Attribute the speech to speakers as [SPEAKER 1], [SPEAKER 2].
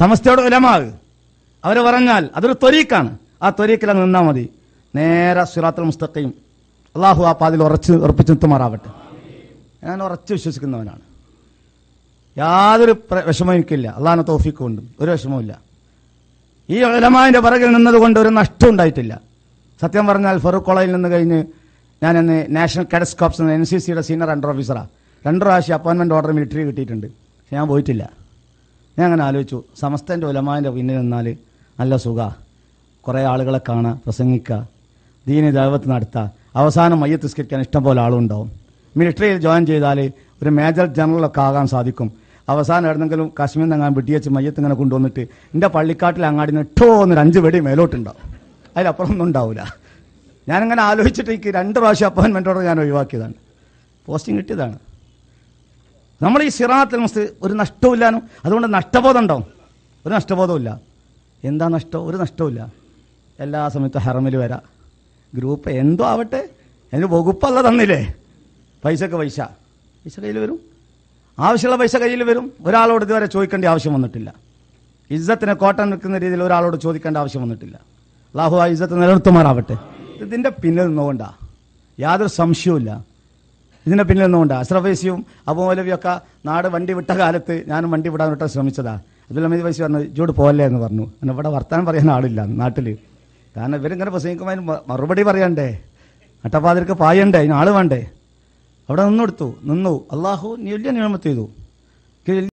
[SPEAKER 1] സമസ്തയുടെ ഉലമാവ് അവർ പറഞ്ഞാൽ അതൊരു ത്വരീക്കാണ് ആ ത്വരീക്കിൽ അങ്ങ് നിന്നാൽ മതി നേരെ സുറാത്തൽ മുസ്തഖയും അള്ളാഹു ആ പാതിൽ ഉറച്ച് ഉറപ്പിച്ച് നിർത്തുമാറാവട്ടെ ഞാൻ ഉറച്ച് വിശ്വസിക്കുന്നവനാണ് യാതൊരു വിഷമവും എനിക്കില്ല അള്ളാഹിന് തോഫിക്കുമുണ്ട് ഒരു വിഷമവുമില്ല ഈ ഉലമാവിൻ്റെ പിറകിൽ നിന്നതുകൊണ്ട് ഒരു നഷ്ടം ഉണ്ടായിട്ടില്ല സത്യം പറഞ്ഞാൽ ഫറൂഖ് കോളേജിൽ നിന്ന് കഴിഞ്ഞ് ഞാൻ ഇന്ന് നാഷണൽ കാഡസ്കോപ്സ് എൻ സി സിയുടെ സീനിയർ അണ്ടർ ഓഫീസറാണ് രണ്ട് പ്രാവശ്യം അപ്പോയിൻമെൻറ്റ് ഓർഡർ മിലിറ്ററി കിട്ടിയിട്ടുണ്ട് പക്ഷെ ഞാൻ പോയിട്ടില്ല ഞാൻ അങ്ങനെ ആലോചിച്ചു സമസ്തൻ്റെ ഉലമാൻ്റെ പിന്നിൽ നിന്നാൽ നല്ല സുഖ കുറേ ആളുകളെ കാണുക പ്രസംഗിക്കുക ദീനി ദൈവത്ത് നടത്തുക അവസാനം മയ്യത്ത് നിസ്കരിക്കാൻ ഇഷ്ടംപോലെ ആളുണ്ടാവും മിലിറ്ററിയിൽ ജോയിൻ ചെയ്താൽ ഒരു മേജർ ജനറലൊക്കെ ആകാൻ സാധിക്കും അവസാനം എവിടെന്നെങ്കിലും കാശ്മീരിൽ അങ്ങനെ വെട്ടിയച്ച് മയ്യത്ത് ഇങ്ങനെ കൊണ്ടുവന്നിട്ട് എൻ്റെ പള്ളിക്കാട്ടിൽ അങ്ങാടിന് എട്ടോ ഒന്ന് അഞ്ച് വെടി മേലോട്ടുണ്ടാവും അതിലപ്പുറം ഒന്നും ഉണ്ടാവില്ല ഞാനിങ്ങനെ ആലോചിച്ചിട്ട് എനിക്ക് രണ്ട് പ്രാവശ്യം അപ്പോയിൻമെൻറ്റോടെ ഞാൻ ഒഴിവാക്കിയതാണ് പോസ്റ്റിംഗ് കിട്ടിയതാണ് നമ്മൾ ഈ സിറാത്തിൽ മുസ്തി ഒരു നഷ്ടമില്ലാനും അതുകൊണ്ട് നഷ്ടബോധം ഉണ്ടോ ഒരു നഷ്ടബോധമില്ല എന്താ നഷ്ടം ഒരു നഷ്ടമില്ല എല്ലാ സമയത്തും ഹറമിൽ വരാം ഗ്രൂപ്പ് എന്തോ ആവട്ടെ അതിന് വകുപ്പല്ല തന്നില്ലേ പൈസക്ക് പൈസ പൈസ കയ്യിൽ വരും ആവശ്യമുള്ള പൈസ കയ്യിൽ വരും ഒരാളോട് ഇതുവരെ ചോദിക്കേണ്ട ആവശ്യം വന്നിട്ടില്ല ഇജ്ജത്തിന് കോട്ടം നിൽക്കുന്ന രീതിയിൽ ഒരാളോട് ചോദിക്കേണ്ട ആവശ്യം വന്നിട്ടില്ല അള്ളാഹു ആ ഇജ്ജത്ത് നിലനിർത്തുമാറാവട്ടെ ഇതിൻ്റെ പിന്നിൽ നിന്നുകൊണ്ടാണ് യാതൊരു സംശയവും ഇതിൻ്റെ പിന്നിലൊന്നുമുണ്ട് അഷ്റഫേസിയും അബുമൗലവിയൊക്കെ നാട് വണ്ടി വിട്ട കാലത്ത് ഞാനും വണ്ടി വിടാൻ വിട്ടാൻ ശ്രമിച്ചതാ അബ്ദുൽ ഹമീദ് വൈസി പറഞ്ഞു ജൂട് പോകല്ലേ എന്ന് പറഞ്ഞു കാരണം ഇവിടെ വർത്താനം പറയാൻ ആളില്ല നാട്ടിൽ കാരണം ഇവരിങ്ങനെ പ്രസംഗിക്കുമ്പോൾ മറുപടി പറയണ്ടേ അട്ടപ്പാതിർക്ക് പായണ്ടേ അതിന് ആള് വേണ്ടേ അവിടെ നിന്നെടുത്തു നിന്നു അള്ളാഹു വലിയ നിയമത്ത് ചെയ്തു